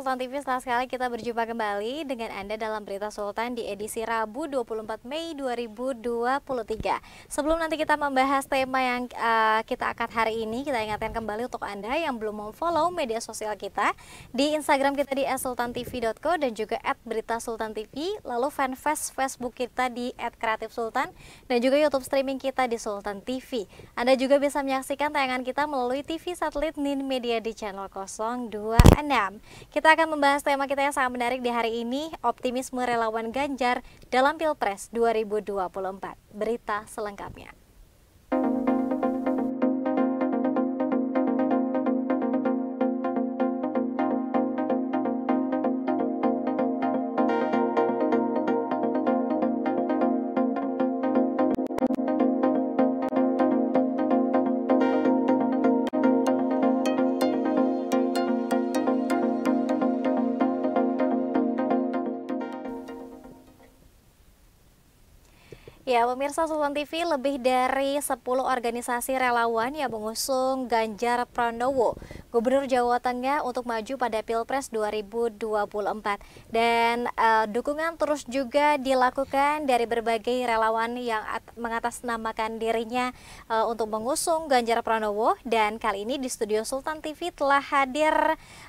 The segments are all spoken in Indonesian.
Sultan TV setelah sekali kita berjumpa kembali dengan Anda dalam Berita Sultan di edisi Rabu 24 Mei 2023. Sebelum nanti kita membahas tema yang uh, kita akan hari ini, kita ingatkan kembali untuk Anda yang belum memfollow media sosial kita di Instagram kita di @sultantv.co dan juga at Berita Sultan TV, lalu fanfest Facebook kita di at Kreatif Sultan dan juga YouTube streaming kita di Sultan TV. Anda juga bisa menyaksikan tayangan kita melalui TV satelit Nin Media di channel 026. Kita kita akan membahas tema kita yang sangat menarik di hari ini, optimisme relawan Ganjar dalam Pilpres 2024. Berita selengkapnya. Ya, pemirsa Sultan TV lebih dari 10 organisasi relawan yang mengusung Ganjar Pranowo Gubernur Jawa Tengah untuk maju pada Pilpres 2024 dan uh, dukungan terus juga dilakukan dari berbagai relawan yang mengatasnamakan dirinya uh, untuk mengusung Ganjar Pranowo dan kali ini di studio Sultan TV telah hadir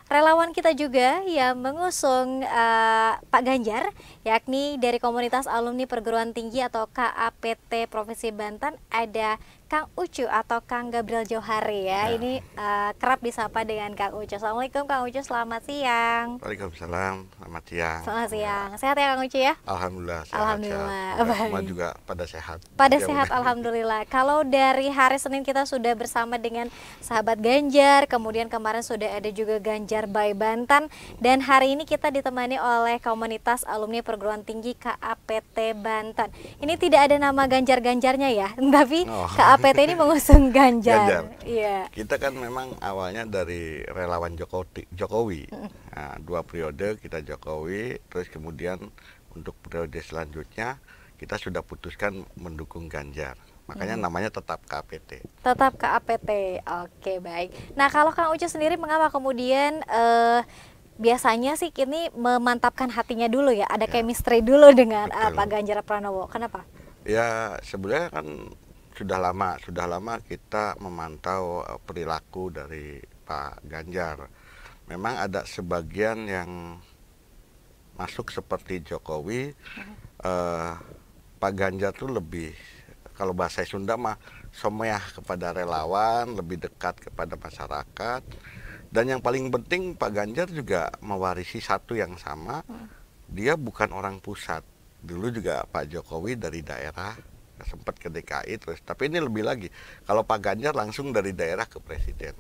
relawan kita juga yang mengusung uh, Pak Ganjar yakni dari komunitas alumni perguruan tinggi atau KAPT Provinsi Banten ada Kang Ucu atau Kang Gabriel Johari ya. ya. Ini uh, kerap disapa dengan Kang Ucu. Assalamualaikum Kang Ucu, selamat siang. Waalaikumsalam, selamat siang. Selamat ya. siang. Sehat ya Kang Ucu ya? Alhamdulillah. Sehat, alhamdulillah. Sehat. Ya, semua juga pada sehat. Pada ya, sehat, alhamdulillah. Kalau dari hari Senin kita sudah bersama dengan sahabat Ganjar, kemudian kemarin sudah ada juga Ganjar Bay Bantan, dan hari ini kita ditemani oleh komunitas alumni perguruan tinggi KAPT Bantan. Ini tidak ada nama Ganjar-Ganjarnya ya, tapi oh. KAPT PT ini mengusung Ganjar. Ganjar. Iya. Kita kan memang awalnya dari relawan Jokowi, Jokowi. Nah, dua periode kita Jokowi, terus kemudian untuk periode selanjutnya kita sudah putuskan mendukung Ganjar. Makanya hmm. namanya tetap KAPT. Tetap KAPT. Oke, baik. Nah, kalau Kang Ucu sendiri mengapa kemudian eh biasanya sih kini memantapkan hatinya dulu ya, ada ya. chemistry dulu dengan eh, Betul. Pak Ganjar Pranowo. Kenapa? Ya, sebenarnya kan sudah lama, sudah lama kita memantau eh, perilaku dari Pak Ganjar. Memang ada sebagian yang masuk seperti Jokowi, hmm. eh, Pak Ganjar tuh lebih kalau bahasa Sunda mah someah kepada relawan, lebih dekat kepada masyarakat. Dan yang paling penting Pak Ganjar juga mewarisi satu yang sama, hmm. dia bukan orang pusat. Dulu juga Pak Jokowi dari daerah sempat ke DKI terus tapi ini lebih lagi kalau Pak Ganjar langsung dari daerah ke presiden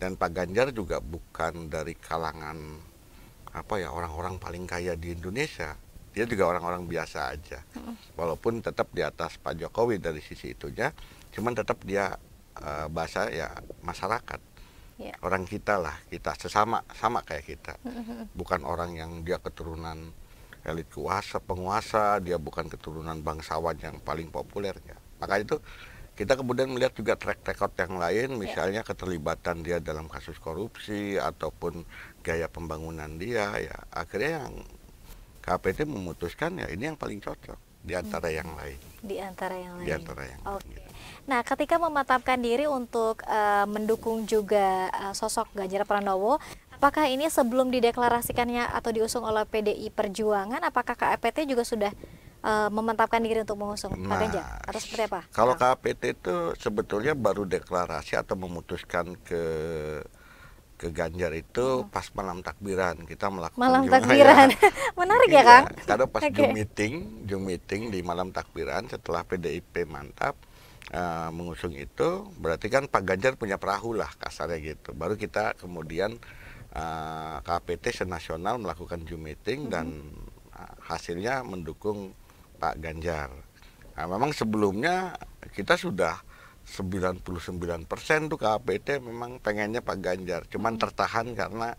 dan Pak Ganjar juga bukan dari kalangan apa ya orang-orang paling kaya di Indonesia dia juga orang-orang biasa aja walaupun tetap di atas Pak Jokowi dari sisi itunya cuman tetap dia uh, bahasa ya masyarakat ya. orang kita lah kita sesama sama kayak kita bukan orang yang dia keturunan elit kuasa penguasa dia bukan keturunan bangsawan yang paling populer ya maka itu kita kemudian melihat juga track record yang lain ya. misalnya yeah. keterlibatan dia dalam kasus korupsi ataupun gaya pembangunan dia ya akhirnya yang KPT memutuskan ya ini yang paling cocok di antara hmm. yang lain di antara yang lain di antara yang okay. lain gitu. Nah, ketika mematapkan diri untuk uh, mendukung juga uh, sosok Ganjar Pranowo, Apakah ini sebelum dideklarasikannya atau diusung oleh PDI Perjuangan, apakah KPT juga sudah uh, memantapkan diri untuk mengusung nah, Pak Ganjar atau seperti apa? Kalau nah. KPT itu sebetulnya baru deklarasi atau memutuskan ke ke Ganjar itu hmm. pas malam takbiran kita melakukan malam takbiran ya. menarik ya iya, Kang karena pas okay. meeting jum meeting di malam takbiran setelah PDIP mantap uh, mengusung itu berarti kan Pak Ganjar punya perahu lah kasarnya gitu baru kita kemudian uh, eh, KPT senasional melakukan Zoom meeting mm -hmm. dan eh, hasilnya mendukung Pak Ganjar. Nah, memang sebelumnya kita sudah 99% tuh KPT memang pengennya Pak Ganjar, cuman hmm. tertahan karena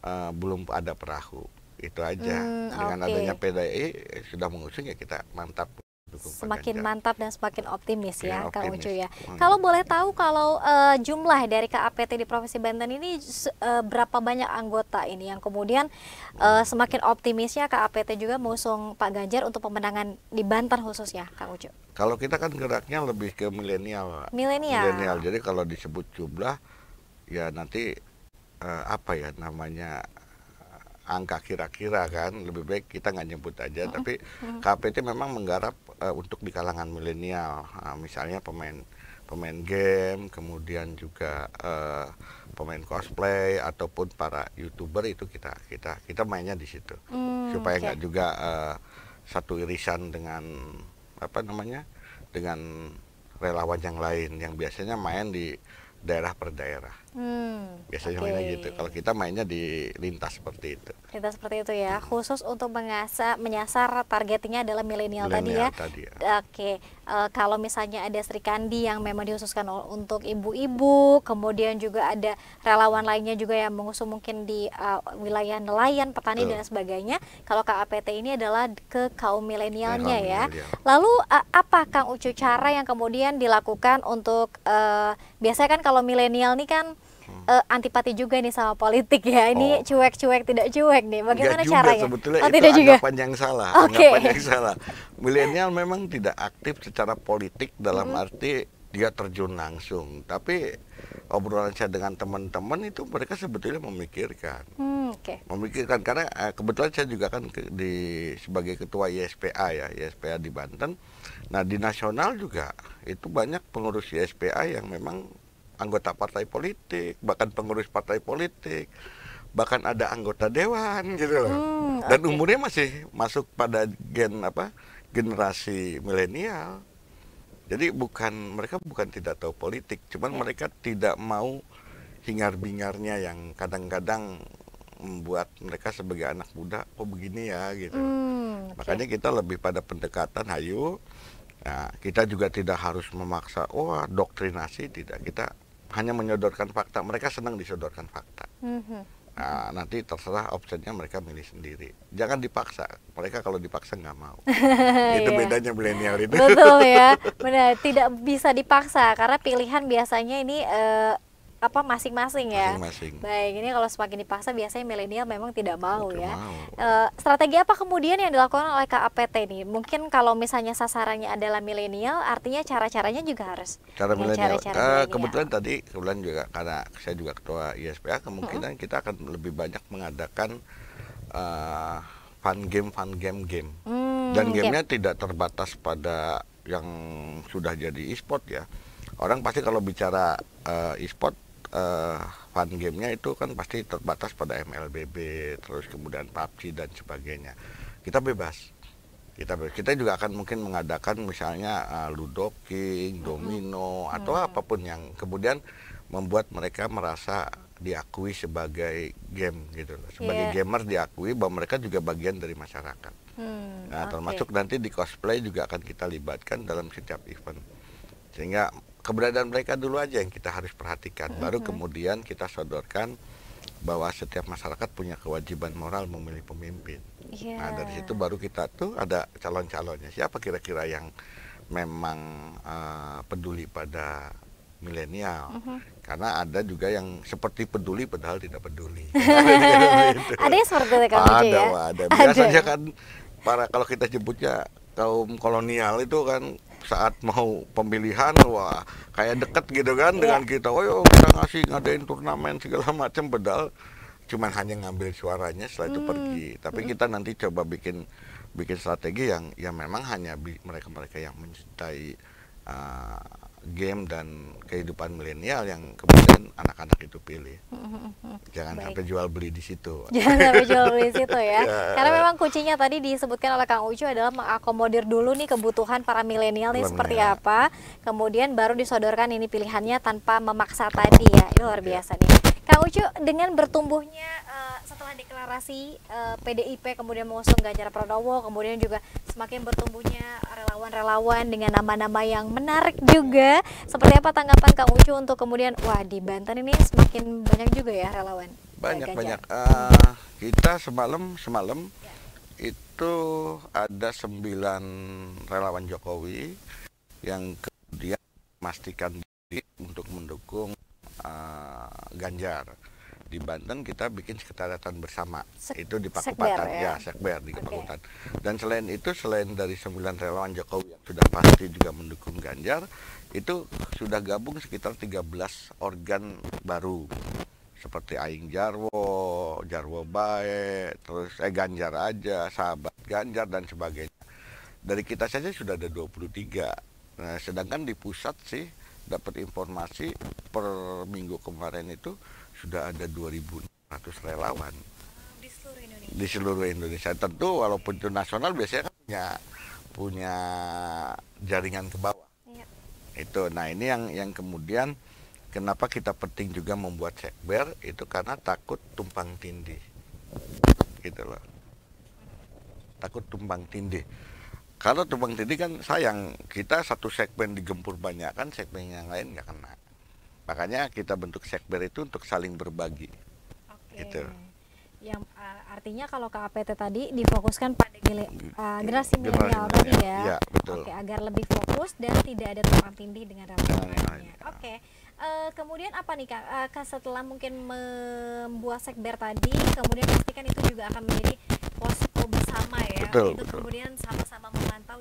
uh, belum ada perahu. Itu aja. Mm, Dengan adanya PDI sudah mengusung ya kita mantap semakin Ganjar. mantap dan semakin optimis ya, ya Kang Ucu ya. Hmm. Kalau boleh tahu kalau uh, jumlah dari KAPT di Provinsi Banten ini uh, berapa banyak anggota ini yang kemudian uh, semakin optimisnya KAPT juga mengusung Pak Ganjar untuk pemenangan di Banten khususnya Kang Ucu. Kalau kita kan geraknya lebih ke milenial. Milenial. Milenial. Jadi kalau disebut jumlah ya nanti uh, apa ya namanya angka kira-kira kan lebih baik kita nggak nyebut aja mm -hmm. tapi KPT memang menggarap uh, untuk di kalangan milenial uh, misalnya pemain pemain game kemudian juga uh, pemain cosplay ataupun para youtuber itu kita kita kita mainnya di situ hmm, supaya nggak okay. juga uh, satu irisan dengan apa namanya dengan relawan yang lain yang biasanya main di daerah per daerah Hmm, Biasanya okay. mainnya gitu. Kalau kita mainnya di lintas seperti itu. Lintas seperti itu ya. Hmm. Khusus untuk mengasah, menyasar targetnya adalah milenial tadi ya. Tadi ya. Oke. Okay. Uh, eh, kalau misalnya ada Sri Kandi yang memang dihususkan untuk ibu-ibu, kemudian juga ada relawan lainnya juga yang mengusung mungkin di uh, wilayah nelayan, petani Betul. dan sebagainya. Kalau KAPT ini adalah ke kaum milenialnya ya. Millennial. Lalu uh, apa Kang Ucu cara yang kemudian dilakukan untuk uh, biasanya kan kalau milenial nih kan uh, antipati juga nih sama politik ya. Ini oh. cuek-cuek oh. tidak cuek nih. Bagaimana Nggak caranya? Juga, sebetulnya oh, itu tidak juga. anggapan yang salah. Okay. Anggapan yang salah. Milenial memang tidak aktif secara politik dalam hmm. arti dia terjun langsung. Tapi obrolan saya dengan teman-teman itu mereka sebetulnya memikirkan. Hmm, okay. Memikirkan karena eh, kebetulan saya juga kan ke, di sebagai ketua YSPA ya, YSPA di Banten. Nah, di nasional juga itu banyak pengurus YSPA yang memang anggota partai politik, bahkan pengurus partai politik, bahkan ada anggota dewan gitu loh. Hmm, Dan okay. umurnya masih masuk pada gen apa? generasi milenial. Jadi bukan mereka bukan tidak tahu politik, cuman ya. mereka tidak mau hingar-bingarnya yang kadang-kadang membuat mereka sebagai anak muda kok oh begini ya gitu. Hmm, okay. Makanya kita lebih pada pendekatan hayu. Nah, kita juga tidak harus memaksa, wah oh, doktrinasi tidak. Kita hanya menyodorkan fakta mereka senang disodorkan fakta mm-hmm. nah, nanti terserah optionnya mereka milih sendiri jangan dipaksa mereka kalau dipaksa nggak mau iya. itu yeah. bedanya milenial itu betul ya benar tidak bisa dipaksa karena pilihan biasanya ini uh, apa masing-masing ya. Masing-masing. Baik, ini kalau semakin dipaksa biasanya milenial memang tidak mau tidak ya. Mau. E, strategi apa kemudian yang dilakukan oleh KAPT ini? Mungkin kalau misalnya sasarannya adalah milenial, artinya cara-caranya juga harus. Cara ya, eh, milenial. kebetulan tadi kebetulan juga karena saya juga ketua ISPA, kemungkinan hmm. kita akan lebih banyak mengadakan uh, fun game, fun game, game. Hmm, Dan gamenya game. tidak terbatas pada yang sudah jadi e-sport ya. Orang pasti kalau bicara uh, e-sport uh, fun gamenya itu kan pasti terbatas pada MLBB terus kemudian PUBG dan sebagainya kita bebas kita bebas. kita juga akan mungkin mengadakan misalnya uh, ludo king, domino hmm. atau hmm. apapun yang kemudian membuat mereka merasa diakui sebagai game gitu sebagai yeah. gamer diakui bahwa mereka juga bagian dari masyarakat hmm, nah okay. termasuk nanti di cosplay juga akan kita libatkan dalam setiap event sehingga keberadaan mereka dulu aja yang kita harus perhatikan. Baru kemudian kita sodorkan bahwa setiap masyarakat punya kewajiban moral memilih pemimpin. Yeah. Nah dari situ baru kita tuh ada calon-calonnya. Siapa kira-kira yang memang uh, peduli pada milenial? Uh mm-hmm. -huh. Karena ada juga yang seperti peduli padahal tidak peduli. ada yang seperti itu kan? Ada, ya? ada. Biasanya ada. kan para kalau kita jemputnya kaum kolonial itu kan saat mau pemilihan wah kayak deket gitu kan iya. dengan kita oh yo kita ngasih ngadain turnamen segala macam pedal cuman hanya ngambil suaranya setelah itu hmm. pergi tapi hmm. kita nanti coba bikin bikin strategi yang yang memang hanya mereka-mereka yang mencintai uh, game dan kehidupan milenial yang kemudian anak-anak itu pilih. Jangan Baik. sampai jual beli di situ. Jangan sampai jual beli di situ ya. ya. Karena memang kuncinya tadi disebutkan oleh Kang Ucu adalah mengakomodir dulu nih kebutuhan para milenial nih seperti apa, kemudian baru disodorkan ini pilihannya tanpa memaksa tadi ya. Itu luar ya. biasa nih. Kak Ucu dengan bertumbuhnya uh, setelah deklarasi uh, eh, PDIP kemudian mengusung Ganjar Pranowo kemudian juga semakin bertumbuhnya relawan-relawan dengan nama-nama yang menarik juga seperti apa tanggapan Kak Ucu untuk kemudian wah di Banten ini semakin banyak juga ya relawan banyak banyak uh, kita semalam semalam ya. itu ada sembilan relawan Jokowi yang kemudian memastikan diri untuk mendukung Eh, Ganjar di Banten kita bikin sekretariatan bersama Sek itu di Pakupatan ya, ya sekber di okay. Pakupatan dan selain itu selain dari sembilan relawan Jokowi yang sudah pasti juga mendukung Ganjar itu sudah gabung sekitar 13 organ baru seperti Aing Jarwo, Jarwo Bae, terus eh Ganjar aja, sahabat Ganjar dan sebagainya. Dari kita saja sudah ada 23. Nah, sedangkan di pusat sih dapat informasi per minggu kemarin itu sudah ada 2.600 relawan di seluruh Indonesia. Di seluruh Indonesia. Tentu walaupun itu nasional biasanya kan punya punya jaringan ke bawah. Ya. Itu. Nah, ini yang yang kemudian kenapa kita penting juga membuat sekber itu karena takut tumpang tindih. Gitu loh. Takut tumpang tindih. Kalau tebang tindih kan sayang, kita satu segmen digempur banyak kan segmen yang lain nggak kena. Makanya kita bentuk segber itu untuk saling berbagi. Oke. Gitu. Yang uh, artinya kalau KAPT tadi difokuskan pada gile, uh, generasi milenial tadi ya. ya betul. Oke, agar lebih fokus dan tidak ada tumpang tindih dengan rapat lainnya. Ya. Oke. Uh, kemudian apa nih Kak? Uh, setelah mungkin membuat sekber tadi, kemudian pastikan itu juga akan menjadi posko bersama ya. Betul, itu betul. kemudian sama-sama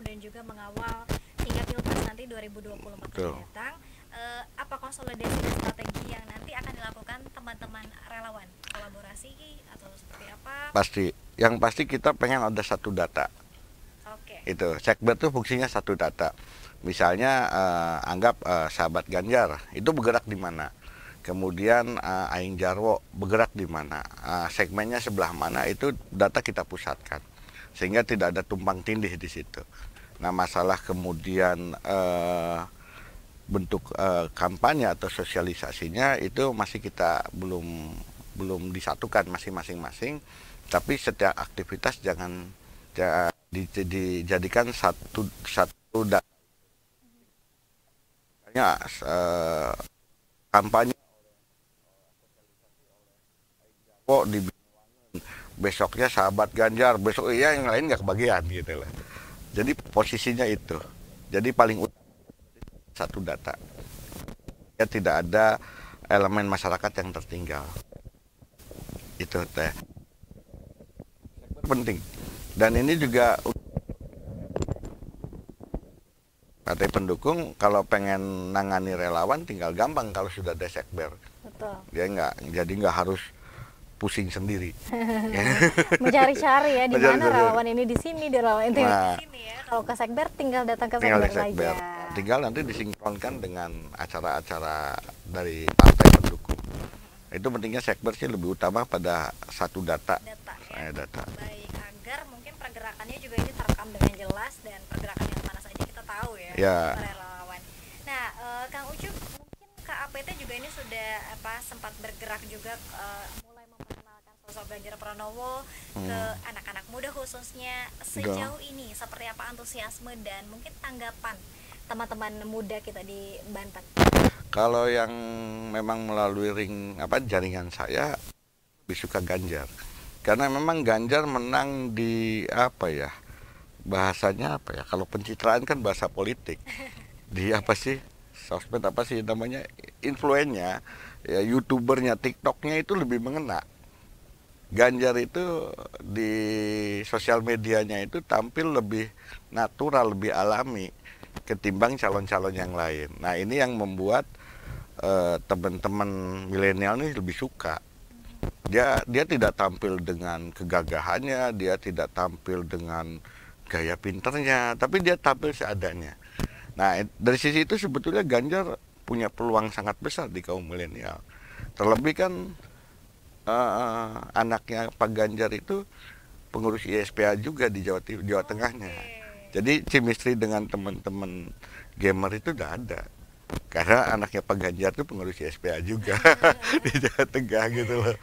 dan juga mengawal hingga pilpres nanti 2024 mendatang. Uh, apa konsolidasi dan strategi yang nanti akan dilakukan teman-teman relawan kolaborasi atau seperti apa? Pasti, yang pasti kita pengen ada satu data. Oke. Okay. Itu sekber tuh fungsinya satu data. Misalnya uh, anggap uh, sahabat Ganjar itu bergerak di mana? kemudian uh, Aing Jarwo bergerak di mana, uh, segmennya sebelah mana itu data kita pusatkan sehingga tidak ada tumpang tindih di situ. Nah masalah kemudian uh, bentuk uh, kampanye atau sosialisasinya itu masih kita belum belum disatukan masih masing-masing. Tapi setiap aktivitas jangan di, dijadikan satu satu dan ya, eh, kampanye kok di besoknya sahabat Ganjar besok iya yang lain nggak kebagian gitu lah jadi posisinya itu. Jadi paling satu data. Ya tidak ada elemen masyarakat yang tertinggal. Itu teh. Penting. Dan ini juga partai pendukung kalau pengen nangani relawan tinggal gampang kalau sudah ada sekber. Betul. Dia ya nggak jadi nggak harus pusing sendiri. Ya. Mencari-cari ya di mana relawan ini di sini, di relawan ini ya. nah, di ya. Kalau ke sekber tinggal datang ke tinggal sekber, sekber aja. Tinggal nanti disinkronkan dengan acara-acara dari partai pendukung. Itu pentingnya sekber sih lebih utama pada satu data. Data. Ya. Eh, data. Baik, agar mungkin pergerakannya juga ini terekam dengan jelas dan pergerakan yang mana saja kita tahu ya. Ya. Relawan. Nah, uh, Kang Ucup, mungkin KAPT juga ini sudah apa sempat bergerak juga uh, Sosok Ganjar Pranowo hmm. ke anak-anak muda khususnya sejauh Gak. ini seperti apa antusiasme dan mungkin tanggapan teman-teman muda kita di Banten? Kalau yang memang melalui ring apa jaringan saya lebih suka Ganjar. Karena memang Ganjar menang di apa ya? Bahasanya apa ya? Kalau pencitraan kan bahasa politik. Di apa sih? Sosmed apa sih namanya? Influennya, ya youtubernya, tiktoknya itu lebih mengena Ganjar itu di sosial medianya itu tampil lebih natural, lebih alami ketimbang calon-calon yang lain. Nah ini yang membuat uh, teman-teman milenial ini lebih suka. Dia dia tidak tampil dengan kegagahannya, dia tidak tampil dengan gaya pinternya, tapi dia tampil seadanya. Nah dari sisi itu sebetulnya Ganjar punya peluang sangat besar di kaum milenial. Terlebih kan uh, anaknya Pak Ganjar itu pengurus ISPA juga di Jawa Jawa Tengahnya. Jadi chemistry dengan teman-teman gamer itu udah ada. Karena anaknya Pak Ganjar tuh pengurus ISPA juga di Jawa Tengah gitu loh.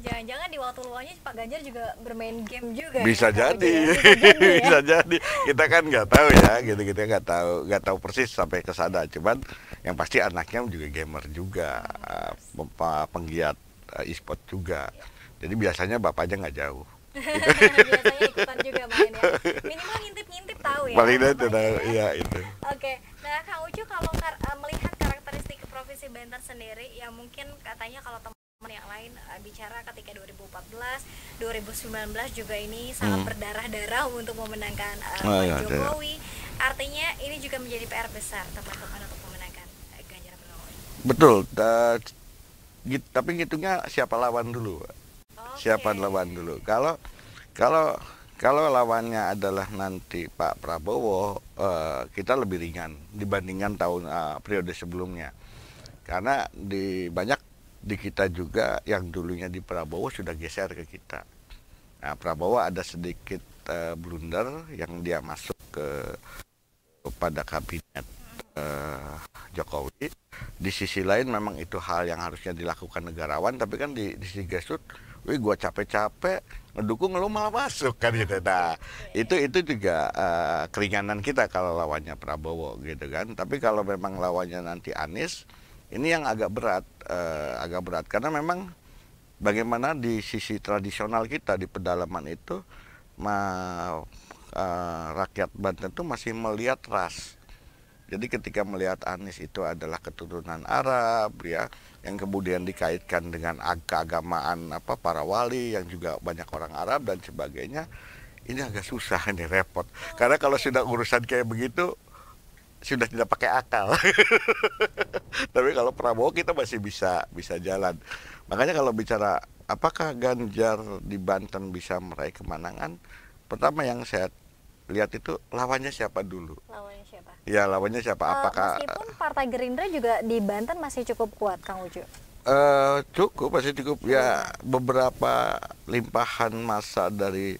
jangan-jangan di waktu luangnya Pak Ganjar juga bermain game juga. Ya? Bisa ya, jadi, bisa ya? jadi. Kita kan nggak tahu ya, gitu -gitu, nggak tahu nggak tahu persis sampai ke sana. Cuman yang pasti anaknya juga gamer juga, hmm. ah, penggiat Eh, e-sport juga. Jadi biasanya bapaknya nggak jauh. biasanya ikutan juga main Minimal ngintip-ngintip tahu ya. Paling tahu, iya itu. Oke, nah Kang Ucu kalau kar eh, melihat karakteristik profesi Banten sendiri, ya mungkin katanya kalau teman teman yang lain eh, bicara ketika 2014, 2019 juga ini sangat hmm. berdarah-darah untuk memenangkan ah, iya, Jokowi. Artinya ini juga menjadi PR besar teman-teman untuk memenangkan Ganjar Pranowo. Betul. Uh, gitu, tapi ngitungnya siapa lawan dulu Okay. siapa lawan dulu kalau kalau kalau lawannya adalah nanti Pak Prabowo uh, kita lebih ringan dibandingkan tahun uh, periode sebelumnya karena di banyak di kita juga yang dulunya di Prabowo sudah geser ke kita nah, Prabowo ada sedikit uh, blunder yang dia masuk ke kepada kabinet eh, Jokowi. Di sisi lain memang itu hal yang harusnya dilakukan negarawan, tapi kan di, di sisi gesut, wih gue capek-capek ngedukung lo malah masuk kan gitu. Nah itu itu juga uh, keringanan kita kalau lawannya Prabowo gitu kan. Tapi kalau memang lawannya nanti Anies, ini yang agak berat, uh, agak berat karena memang bagaimana di sisi tradisional kita di pedalaman itu ma, uh, rakyat Banten itu masih melihat ras jadi ketika melihat Anies itu adalah keturunan Arab ya, yang kemudian dikaitkan dengan keagamaan apa para wali yang juga banyak orang Arab dan sebagainya, ini agak susah nih repot. Karena kalau sudah urusan kayak begitu sudah tidak pakai akal. Tapi kalau Prabowo kita masih bisa bisa jalan. Makanya kalau bicara apakah Ganjar di Banten bisa meraih kemenangan, pertama yang saya lihat itu lawannya siapa dulu. Lawannya siapa? Ya lawannya siapa? Uh, Apakah meskipun Partai Gerindra juga di Banten masih cukup kuat, Kang Ucu? Uh, cukup masih cukup ya hmm. beberapa limpahan masa dari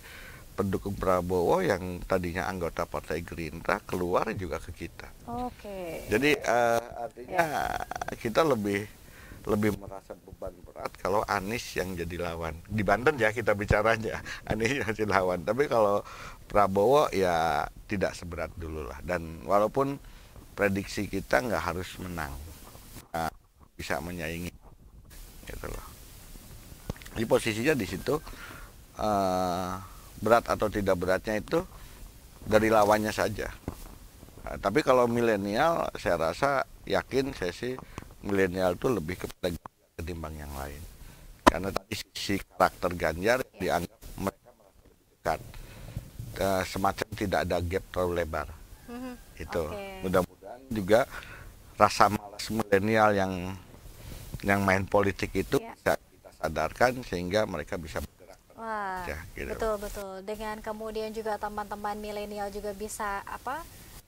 pendukung Prabowo yang tadinya anggota Partai Gerindra keluar juga ke kita. Oke. Okay. Jadi uh, artinya ya. kita lebih lebih merasa beban berat kalau Anies yang jadi lawan di Banten ya kita bicaranya Anies yang jadi lawan tapi kalau Prabowo ya tidak seberat dulu lah dan walaupun prediksi kita nggak harus menang nah, bisa menyaingi gitu loh di posisinya di situ eh, berat atau tidak beratnya itu dari lawannya saja nah, tapi kalau milenial saya rasa yakin saya sih milenial itu lebih kepada ketimbang yang lain karena tadi sisi karakter Ganjar dianggap mereka merasa uh, semacam tidak ada gap terlalu lebar. Mm-hmm. Itu okay. mudah-mudahan juga rasa malas milenial yang yang main politik itu yeah. bisa kita sadarkan sehingga mereka bisa bergerak. Wah, ya, gitu. betul betul. Dengan kemudian juga teman-teman milenial juga bisa apa?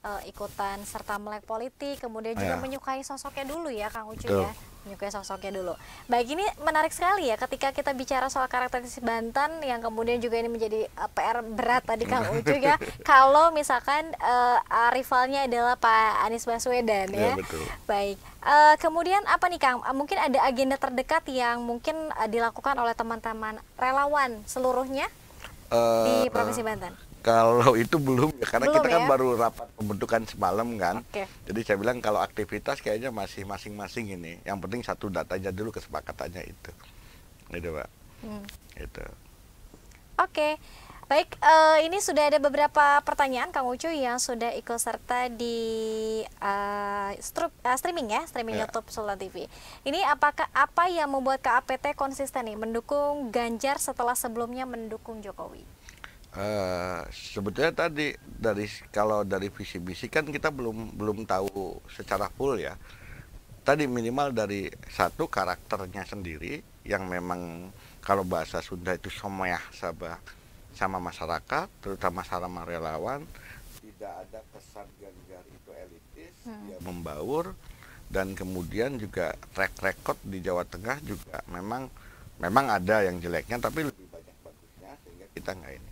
Eh, ikutan serta melek politik, kemudian juga ya. menyukai sosoknya dulu ya, Kang Ucu ya menyukai sosoknya dulu. Baik, ini menarik sekali ya ketika kita bicara soal karakteristik Banten yang kemudian juga ini menjadi eh, PR berat tadi Kang Ucu ya. Kalau misalkan uh, rivalnya adalah Pak Anies Baswedan ya. ya. Betul. Baik. Uh, kemudian apa nih Kang? Ah, mungkin ada agenda terdekat yang mungkin uh, dilakukan oleh teman-teman relawan seluruhnya uh, di Provinsi uh, Banten. Kalau itu belum ya karena belum kita kan ya? baru rapat pembentukan semalam kan. Okay. Jadi saya bilang kalau aktivitas kayaknya masih masing-masing ini. Yang penting satu datanya dulu kesepakatannya itu. Itu, Pak. Hmm. Itu. Oke. Okay. Baik, uh, ini sudah ada beberapa pertanyaan Kang Ucu yang sudah ikut serta di uh, eh, strup, uh, eh, streaming ya, streaming yeah. YouTube Solo TV. Ini apakah apa yang membuat KAPT konsisten nih mendukung Ganjar setelah sebelumnya mendukung Jokowi? Uh, sebetulnya tadi dari kalau dari visi misi kan kita belum belum tahu secara full ya. Tadi minimal dari satu karakternya sendiri yang memang kalau bahasa Sunda itu ya sabah sama masyarakat, terutama sama relawan, tidak ada kesan ganjar itu elitis, hmm. dia membaur dan kemudian juga track record di Jawa Tengah juga memang memang ada yang jeleknya tapi lebih banyak bagusnya sehingga kita nggak ini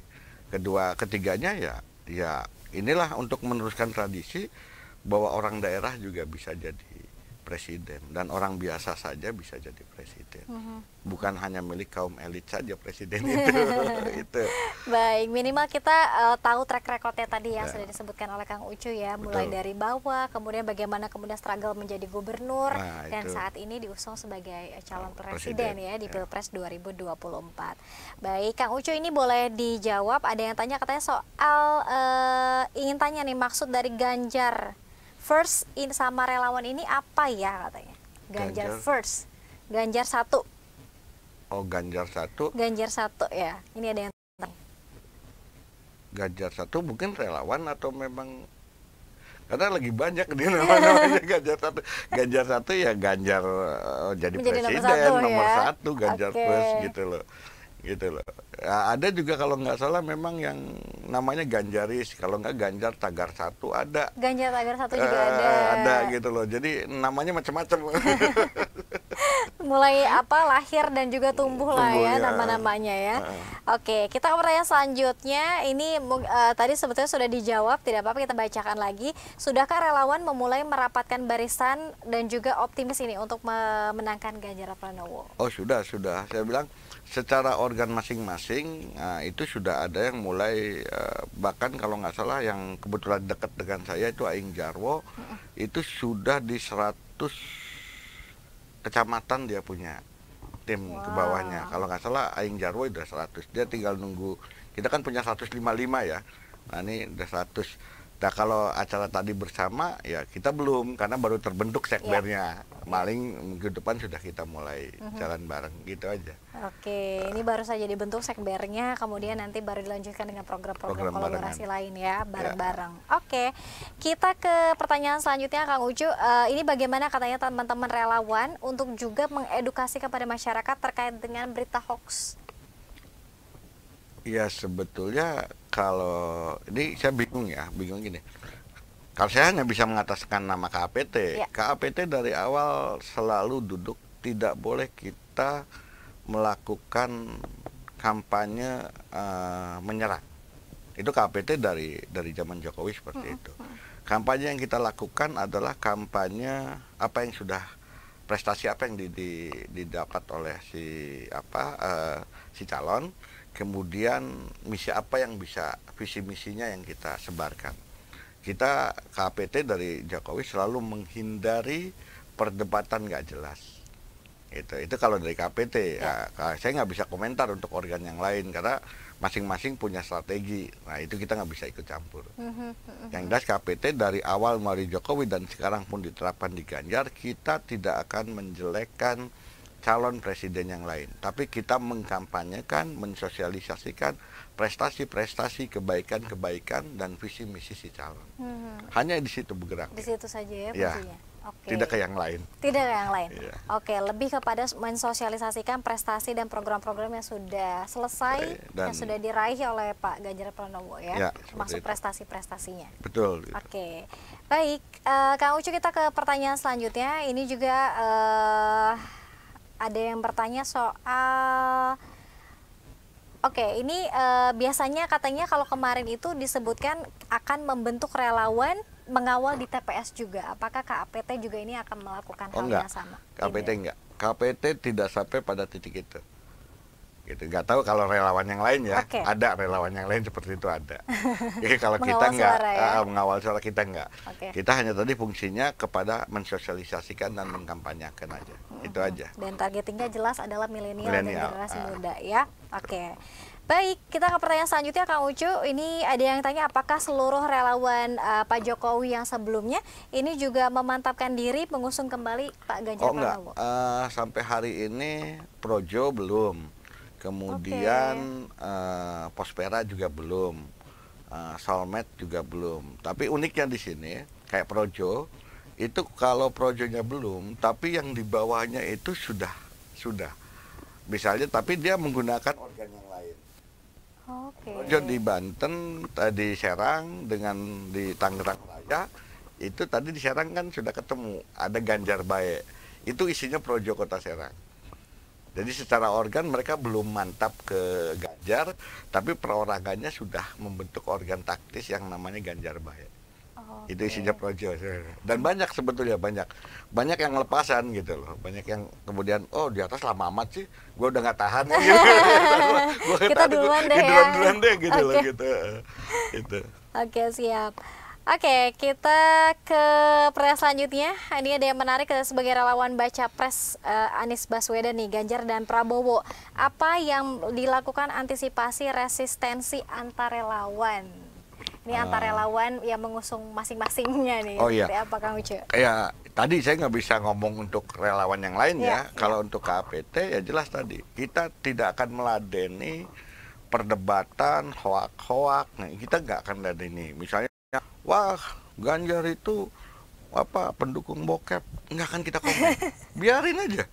kedua ketiganya ya ya inilah untuk meneruskan tradisi bahwa orang daerah juga bisa jadi presiden dan orang biasa saja bisa jadi presiden. Mm -hmm. Bukan hanya milik kaum elit saja presiden itu. itu. Baik, minimal kita uh, tahu track recordnya tadi yang ya. sudah disebutkan oleh Kang Ucu ya, Betul. mulai dari bawah, kemudian bagaimana kemudian struggle menjadi gubernur nah, dan itu. saat ini diusung sebagai eh, calon presiden, presiden ya di ya. Pilpres 2024. Baik, Kang Ucu ini boleh dijawab. Ada yang tanya katanya soal uh, ingin tanya nih maksud dari Ganjar first in sama relawan ini apa ya katanya? Ganjar, Ganjar. first. Ganjar satu. Oh, Ganjar satu. Ganjar satu ya. Ini ada yang tanya. Ganjar satu mungkin relawan atau memang karena lagi banyak di nama-namanya Ganjar satu. Ganjar satu ya Ganjar eh, jadi Menjadi presiden nomor satu, nomor ya. satu Ganjar okay. first gitu loh gitu loh. Ya, ada juga kalau nggak salah memang yang namanya Ganjaris, kalau nggak Ganjar Tagar satu ada. Ganjar Tagar satu juga uh, ada. Ada gitu loh. Jadi namanya macam-macam. Mulai apa lahir dan juga tumbuh, tumbuh lah ya, ya. nama-namanya ya. Uh. Oke, kita ke pertanyaan selanjutnya. Ini uh, tadi sebetulnya sudah dijawab, tidak apa-apa kita bacakan lagi. Sudahkah relawan memulai merapatkan barisan dan juga optimis ini untuk memenangkan Ganjar Pranowo? Oh sudah sudah, saya bilang secara organ masing-masing nah, itu sudah ada yang mulai eh, bahkan kalau nggak salah yang kebetulan dekat dengan saya itu Aing Jarwo uh-uh. itu sudah di 100 kecamatan dia punya tim wow. ke bawahnya kalau nggak salah Aing Jarwo sudah 100 dia tinggal nunggu kita kan punya 155 ya nah ini udah 100 Nah kalau acara tadi bersama ya kita belum karena baru terbentuk iya. sekbernya. Ya. Maling minggu depan sudah kita mulai uh mhm. -huh. jalan bareng gitu aja. Oke, uh. ini baru saja dibentuk sekbernya, kemudian nanti baru dilanjutkan dengan program-program kolaborasi barengan. lain ya bareng-bareng. Ya. Oke, kita ke pertanyaan selanjutnya Kang Ucu. Uh, ini bagaimana katanya teman-teman relawan untuk juga mengedukasi kepada masyarakat terkait dengan berita hoax ya sebetulnya kalau ini saya bingung ya, bingung gini. Kalau saya hanya bisa mengataskan nama KAPT, ya. KAPT dari awal selalu duduk tidak boleh kita melakukan kampanye uh, eh, menyerang. Itu KAPT dari dari zaman Jokowi seperti hmm. itu. Kampanye yang kita lakukan adalah kampanye apa yang sudah prestasi apa yang didapat oleh si apa uh, si calon kemudian misi apa yang bisa visi misinya yang kita sebarkan kita KPT dari Jokowi selalu menghindari perdebatan nggak jelas itu itu kalau dari KPT ya. Ya, saya nggak bisa komentar untuk organ yang lain karena masing-masing punya strategi nah itu kita nggak bisa ikut campur hmm, hmm, hmm, yang jelas KPT dari awal melalui Jokowi dan sekarang pun diterapkan di Ganjar kita tidak akan menjelekkan calon presiden yang lain. Tapi kita mengkampanyekan, mensosialisasikan prestasi-prestasi, kebaikan-kebaikan dan visi misi si calon. Hmm. Hanya di situ bergerak. Di ya. situ saja ya, ya. Okay. Tidak ke yang lain. Tidak ke yang lain. Yeah. Oke, okay, lebih kepada mensosialisasikan prestasi dan program-program yang sudah selesai dan, yang sudah diraih oleh Pak Ganjar Pranowo ya, ya termasuk prestasi-prestasinya. Betul. Gitu. Oke, okay. baik, uh, Kang Ucu kita ke pertanyaan selanjutnya. Ini juga uh, ada yang bertanya soal Oke, okay, ini uh, biasanya katanya kalau kemarin itu disebutkan akan membentuk relawan mengawal di TPS juga. Apakah KAPT juga ini akan melakukan oh, hal enggak. yang sama? KAPT tidak. enggak. KPT tidak sampai pada titik itu gitu nggak tahu kalau relawan yang lain ya okay. ada relawan yang lain seperti itu ada jadi kalau kita nggak ya? uh, mengawal suara kita nggak okay. kita hanya tadi fungsinya kepada mensosialisasikan dan mengkampanyekan aja -hmm. itu aja dan targetingnya jelas adalah milenial dan generasi uh, muda ya oke okay. Baik, kita ke pertanyaan selanjutnya Kang Ucu. Ini ada yang tanya apakah seluruh relawan uh, Pak Jokowi yang sebelumnya ini juga memantapkan diri mengusung kembali Pak Ganjar oh, Pranowo? Uh, sampai hari ini Projo belum kemudian okay. uh, eh, Prospera juga belum, uh, eh, Solmed juga belum. Tapi uniknya di sini kayak Projo itu kalau Projonya belum, tapi yang di bawahnya itu sudah sudah. Misalnya tapi dia menggunakan organ yang lain. Okay. Projo di Banten, tadi eh, Serang dengan di Tangerang Raya itu tadi di Serang kan sudah ketemu ada Ganjar Baye Itu isinya Projo Kota Serang. Jadi secara organ mereka belum mantap ke Ganjar, tapi perorangannya sudah membentuk organ taktis yang namanya Ganjar Bahaya. Oh, okay. Itu isinya projo. Dan banyak sebetulnya banyak. Banyak yang lepasan gitu loh. Banyak yang kemudian oh di atas lama amat sih, gue udah gak tahan. gitu. gua Kita duluan deh. ya. ya. Duluan deh gitu okay. loh gitu. gitu. Oke, okay, siap. Oke, kita ke pres selanjutnya. Ini ada yang menarik eh, sebagai relawan baca pres uh, Anies Baswedan nih, Ganjar dan Prabowo. Apa yang dilakukan antisipasi resistensi antar relawan? Ini uh, ah. antar relawan yang mengusung masing-masingnya nih. Oh iya. apa Kang Ucu? Ya, tadi saya nggak bisa ngomong untuk relawan yang lain ya. ya. ya. Kalau untuk KPT ya jelas tadi. Kita tidak akan meladeni perdebatan, hoak-hoak. Nah, kita nggak akan meladeni. Misalnya Ya, wah Ganjar itu apa pendukung bokep nggak akan kita komen biarin aja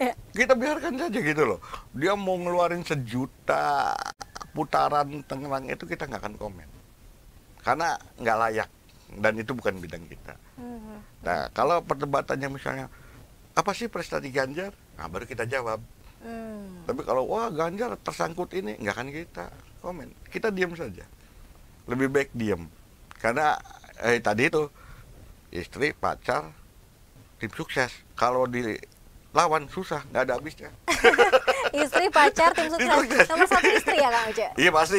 ya. kita biarkan saja gitu loh dia mau ngeluarin sejuta putaran Tangerang itu kita nggak akan komen karena nggak layak dan itu bukan bidang kita hmm. nah kalau perdebatannya misalnya apa sih prestasi Ganjar nah baru kita jawab hmm. tapi kalau wah Ganjar tersangkut ini nggak akan kita komen kita diam saja lebih baik diam karena eh, tadi itu istri pacar tim sukses kalau lawan susah nggak ada habisnya istri pacar tim sukses, sukses. nomor satu istri ya kang Uce iya pasti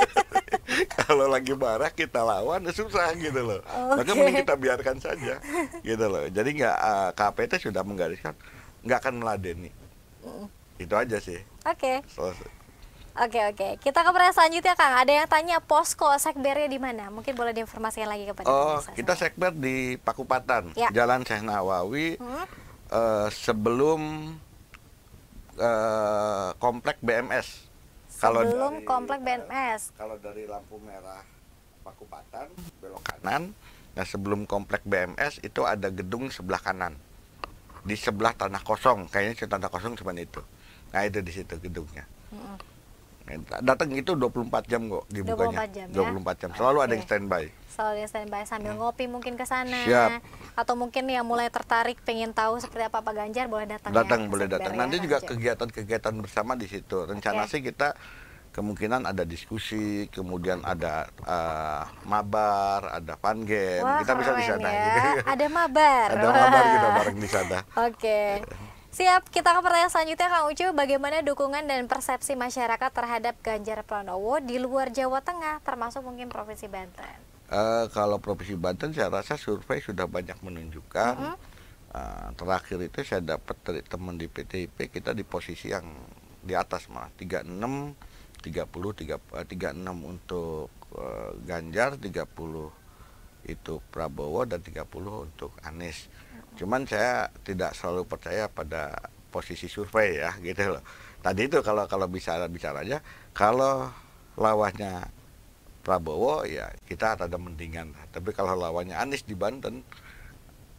kalau lagi marah kita lawan ya susah gitu loh okay. maka mending kita biarkan saja gitu loh jadi nggak uh, eh, KPT sudah menggariskan nggak akan meladeni mm. itu aja sih oke okay. so, Oke oke, kita ke pertanyaan selanjutnya Kang. Ada yang tanya posko sekbernya di mana? Mungkin boleh diinformasikan lagi kepada Oh, pemirsa, kita sekber di Pakupatan, ya. Jalan Syekh Nawawi. Hmm? Uh, sebelum uh, komplek BMS. Kalau sebelum dari, komplek eh, BMS. Kalau dari lampu merah Pakupatan belok kanan, nah sebelum komplek BMS itu ada gedung sebelah kanan. Di sebelah tanah kosong, kayaknya tanah kosong cuma itu. Nah, itu di situ gedungnya. Hmm. Datang itu 24 jam kok dibukanya. 24 jam. Ya? 24 jam. Selalu okay. ada yang standby. Selalu ada standby sambil hmm. ngopi mungkin ke sana. Siap. Atau mungkin yang mulai tertarik pengen tahu seperti apa Pak Ganjar boleh datang. Ya, datang ya, boleh datang. Nanti juga kegiatan-kegiatan bersama di situ. Rencana okay. sih kita kemungkinan ada diskusi, kemudian ada uh, mabar, ada fun game. Wah, kita bisa di sana. Ya. Ada mabar. ada mabar kita bareng di sana. Oke. Okay. Siap, kita ke pertanyaan selanjutnya Kang Ucu, bagaimana dukungan dan persepsi masyarakat terhadap Ganjar Pranowo di luar Jawa Tengah, termasuk mungkin Provinsi Banten? Uh, kalau Provinsi Banten saya rasa survei sudah banyak menunjukkan, mm -hmm. uh, terakhir itu saya dapat dari teman di PTIP, kita di posisi yang di atas malah, 36, 30, 30 36 untuk uh, Ganjar, 30 itu Prabowo dan 30 untuk Anies Cuman saya tidak selalu percaya pada posisi survei ya gitu loh. Tadi itu kalau kalau bicara bicaranya kalau lawannya Prabowo ya kita ada mendingan. Tapi kalau lawannya Anies di Banten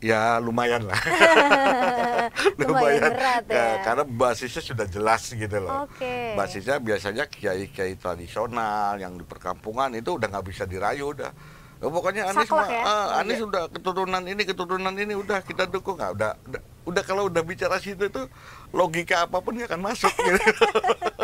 ya lumayan lah lumayan, lumayan berat ya, ya karena basisnya sudah jelas gitu loh okay. basisnya biasanya kiai kiai tradisional yang di perkampungan itu udah nggak bisa dirayu udah Oh, pokoknya Anies mah, ya? ah, oh, Anies iya. udah keturunan ini keturunan ini udah kita dukung nggak ah, udah, udah kalau udah bicara situ itu logika apapun nggak ya akan masuk gitu.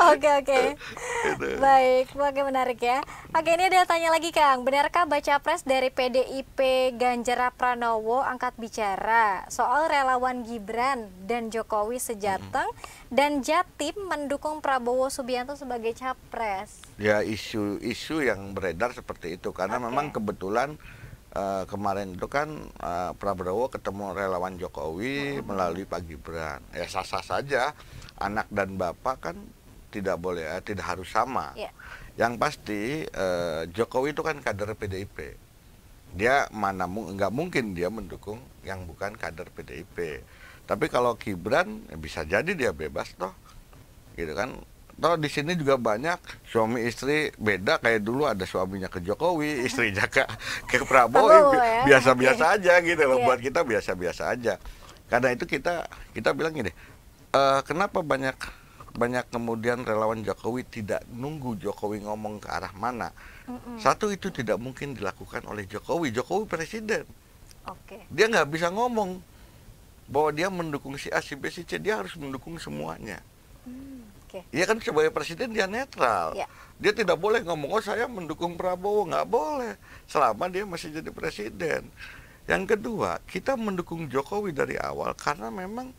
Oke oke. Gitu. Baik, oke menarik ya. Oke ini ada tanya lagi Kang. Benarkah baca pres dari PDIP Ganjar Pranowo angkat bicara soal relawan Gibran dan Jokowi sejateng hmm. dan Jatim mendukung Prabowo Subianto sebagai capres? Ya isu-isu yang beredar seperti itu karena okay. memang kebetulan uh, kemarin itu kan uh, Prabowo ketemu relawan Jokowi hmm. melalui Pak Gibran. Ya sah-sah saja anak dan bapak kan tidak boleh eh, tidak harus sama. Yeah. Yang pasti eh, Jokowi itu kan kader PDIP. Dia mana nggak mungkin dia mendukung yang bukan kader PDIP. Tapi kalau Gibran ya bisa jadi dia bebas toh. Gitu kan. Toh di sini juga banyak suami istri beda kayak dulu ada suaminya ke Jokowi, istrinya ke ke Prabowo ya. biasa-biasa okay. Iya. aja gitu loh. Yeah. Buat kita biasa-biasa aja. Karena itu kita kita bilang gini, uh, kenapa banyak banyak kemudian relawan Jokowi tidak nunggu Jokowi ngomong ke arah mana. Mm -mm. Satu itu tidak mungkin dilakukan oleh Jokowi. Jokowi presiden. Okay. Dia nggak bisa ngomong bahwa dia mendukung si A, si B, si C. Dia harus mendukung semuanya. Mm, okay. Iya kan sebagai presiden dia netral. Yeah. Dia tidak boleh ngomong oh saya mendukung Prabowo nggak boleh selama dia masih jadi presiden. Yang kedua kita mendukung Jokowi dari awal karena memang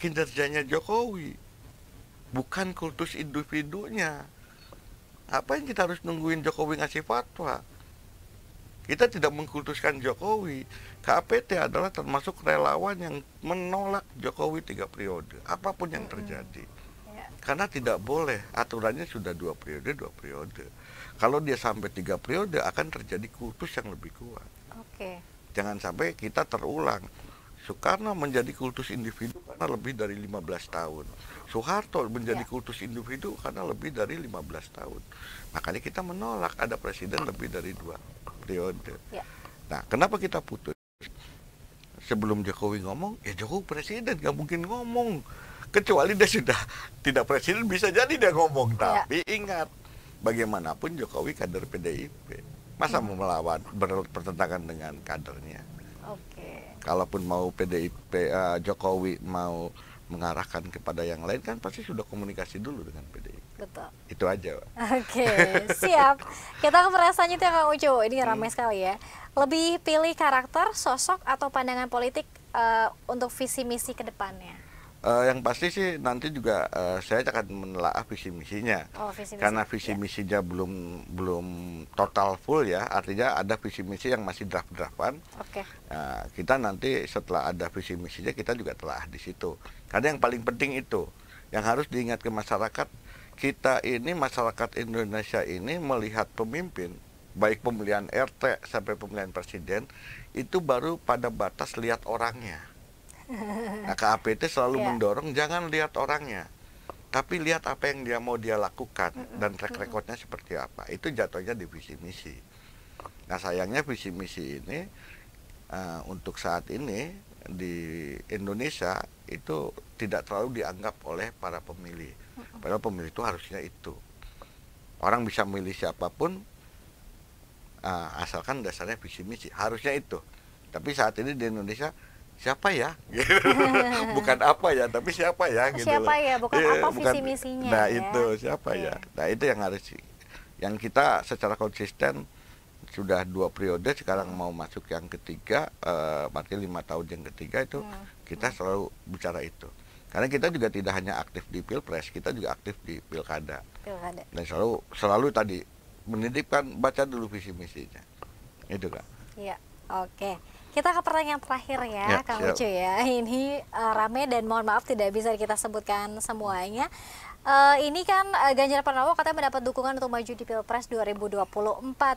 kinerjanya Jokowi bukan kultus individunya apa yang kita harus nungguin Jokowi ngasih fatwa kita tidak mengkultuskan Jokowi KPT adalah termasuk relawan yang menolak Jokowi tiga periode apapun yang terjadi ya. karena tidak boleh aturannya sudah dua periode dua periode kalau dia sampai tiga periode akan terjadi kultus yang lebih kuat okay. jangan sampai kita terulang Soekarno menjadi kultus individu karena lebih dari 15 tahun. Soeharto menjadi ya. kultus individu karena lebih dari 15 tahun. Makanya kita menolak ada presiden lebih dari dua periode. Ya. Nah, kenapa kita putus? Sebelum Jokowi ngomong, ya Jokowi presiden, nggak mungkin ngomong. Kecuali dia sudah tidak presiden, bisa jadi dia ngomong. Ya. Tapi ingat, bagaimanapun Jokowi kader PDIP. Masa mau melawan bertentangan dengan kadernya? kalaupun mau PDIP uh, eh, Jokowi mau mengarahkan kepada yang lain kan pasti sudah komunikasi dulu dengan PDIP. Betul. Itu aja. Oke, okay, siap. Kita akan perasaannya itu Kang Ucu. Ini hmm. ramai sekali ya. Lebih pilih karakter, sosok atau pandangan politik uh, untuk visi misi ke depannya? Uh, yang pasti sih nanti juga uh, saya akan menelaah visi misinya. Oh, visi misi. Karena iya. visi misinya yeah. belum belum total full ya, artinya ada visi misi yang masih draft draftan. Okay. Uh, kita nanti setelah ada visi misinya kita juga telah di situ. Karena yang paling penting itu yang harus diingat ke masyarakat kita ini masyarakat Indonesia ini melihat pemimpin baik pemilihan RT sampai pemilihan presiden itu baru pada batas lihat orangnya. Nah, KAPT selalu yeah. mendorong jangan lihat orangnya, tapi lihat apa yang dia mau dia lakukan mm -mm. dan track recordnya seperti apa. Itu jatuhnya di visi misi. Nah, sayangnya visi misi ini uh, untuk saat ini di Indonesia itu tidak terlalu dianggap oleh para pemilih. Padahal pemilih itu harusnya itu. Orang bisa milih siapapun uh, asalkan dasarnya visi misi. Harusnya itu. Tapi saat ini di Indonesia siapa ya gitu. bukan apa ya tapi siapa ya gitu siapa ya bukan ya, apa bukan, visi misinya nah ya. itu siapa ya. ya nah itu yang harus yang kita secara konsisten sudah dua periode sekarang mau masuk yang ketiga uh, lima tahun yang ketiga itu hmm. kita selalu bicara itu karena kita juga tidak hanya aktif di pilpres kita juga aktif di pilkada, pilkada. dan selalu selalu tadi menitipkan baca dulu visi misinya itu kak iya oke okay. Kita ke pertanyaan terakhir ya, ya Kang ya. Ucu ya. Ini uh, rame dan mohon maaf tidak bisa kita sebutkan semuanya. Uh, ini kan uh, Ganjar Pranowo katanya mendapat dukungan untuk maju di Pilpres 2024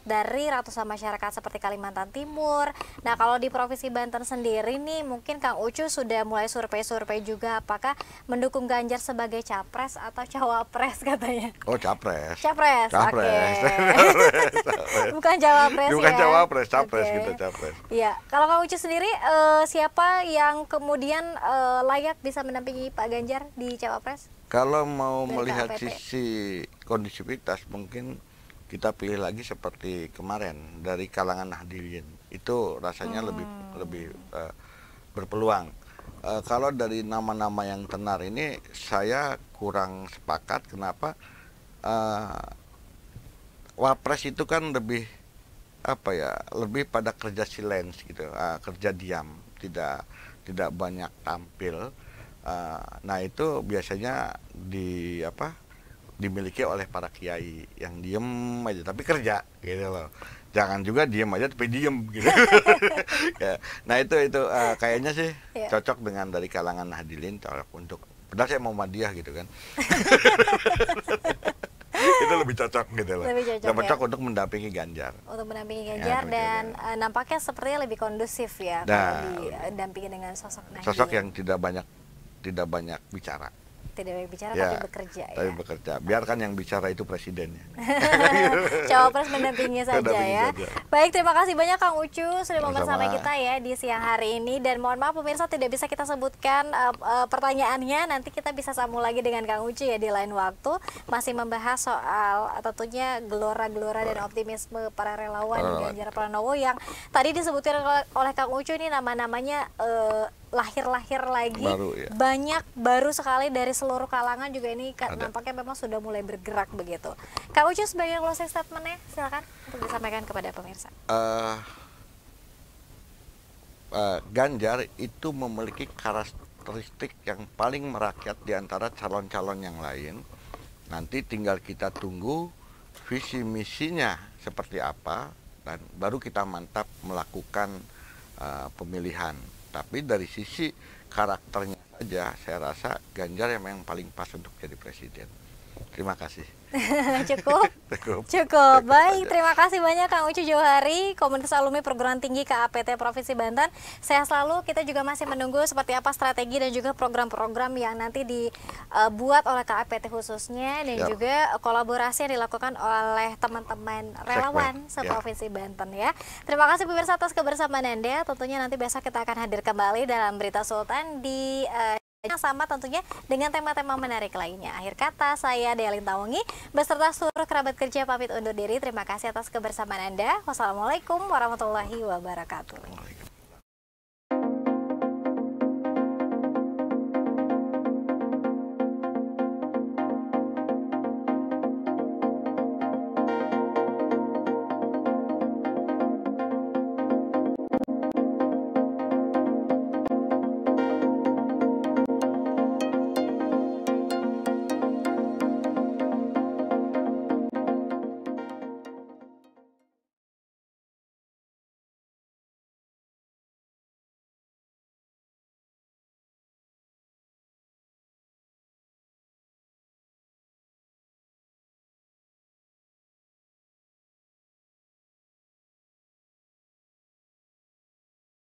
dari ratusan masyarakat seperti Kalimantan Timur. Nah, kalau di Provinsi Banten sendiri nih mungkin Kang Ucu sudah mulai survei-survei juga apakah mendukung Ganjar sebagai capres atau cawapres katanya. Oh, capres. Capres. Capres. Okay. Bukan cawapres Bukan ya. cawapres, capres okay. gitu, capres. Iya. Kalau Kang Ucu sendiri uh, siapa yang kemudian uh, layak bisa mendampingi Pak Ganjar di cawapres? Kalau mau melihat OPP. sisi kondisivitas mungkin kita pilih lagi seperti kemarin dari kalangan nahdilin, Itu rasanya hmm. lebih lebih uh, berpeluang. Uh, kalau dari nama-nama yang tenar ini saya kurang sepakat kenapa uh, wapres itu kan lebih apa ya lebih pada kerja silens gitu uh, kerja diam tidak tidak banyak tampil Eh, nah itu biasanya di apa dimiliki oleh para kiai yang diem aja tapi kerja gitu loh jangan juga diem aja tapi diem gitu ya. nah itu itu uh, kayaknya sih yeah. cocok dengan dari kalangan Nahdilin cocok untuk padahal saya mau madiah gitu kan itu lebih cocok gitu loh. Lebih cocok, cocok ya? untuk mendampingi Ganjar. Untuk mendampingi ya, Ganjar ya, dan ya. nampaknya sepertinya lebih kondusif ya nah, kalau didampingi dengan sosok Sosok yang tidak banyak tidak banyak bicara. Tidak banyak bicara ya, tapi bekerja tapi ya. bekerja. Biarkan yang bicara itu presidennya. Cawapres mendampinginya saja ya. Saja. Baik, terima kasih banyak Kang Ucu sudah mau bersama kita ya di siang hari ini dan mohon maaf pemirsa tidak bisa kita sebutkan uh, uh, pertanyaannya nanti kita bisa sambung lagi dengan Kang Ucu ya di lain waktu masih membahas soal tentunya gelora-gelora dan optimisme para relawan Ganjar Pranowo yang tadi disebutkan oleh, oleh Kang Ucu ini nama-namanya uh, lahir-lahir lagi baru, ya. banyak baru sekali dari seluruh kalangan juga ini Ada. nampaknya memang sudah mulai bergerak begitu Kak Ucu sebagai closing statementnya silakan untuk disampaikan kepada pemirsa uh, uh, Ganjar itu memiliki karakteristik yang paling merakyat di antara calon-calon yang lain nanti tinggal kita tunggu visi misinya seperti apa dan baru kita mantap melakukan uh, pemilihan tapi dari sisi karakternya saja, saya rasa Ganjar yang memang paling pas untuk jadi presiden. Terima kasih. cukup. cukup. Cukup. Baik, terima kasih banyak Kang Ucu Johari, Komunitas Alumni Perguruan Tinggi KAPT Provinsi Banten. Saya selalu kita juga masih menunggu seperti apa strategi dan juga program-program yang nanti dibuat oleh KAPT khususnya dan ya. juga kolaborasi yang dilakukan oleh teman-teman relawan ya. se-Provinsi ya. Banten ya. Terima kasih pemirsa atas kebersamaan Anda. Tentunya nanti besok kita akan hadir kembali dalam Berita Sultan di uh, sama tentunya dengan tema-tema menarik lainnya. Akhir kata, saya Delin Tawongi beserta seluruh kerabat kerja pamit undur diri. Terima kasih atas kebersamaan Anda. Wassalamualaikum warahmatullahi wabarakatuh.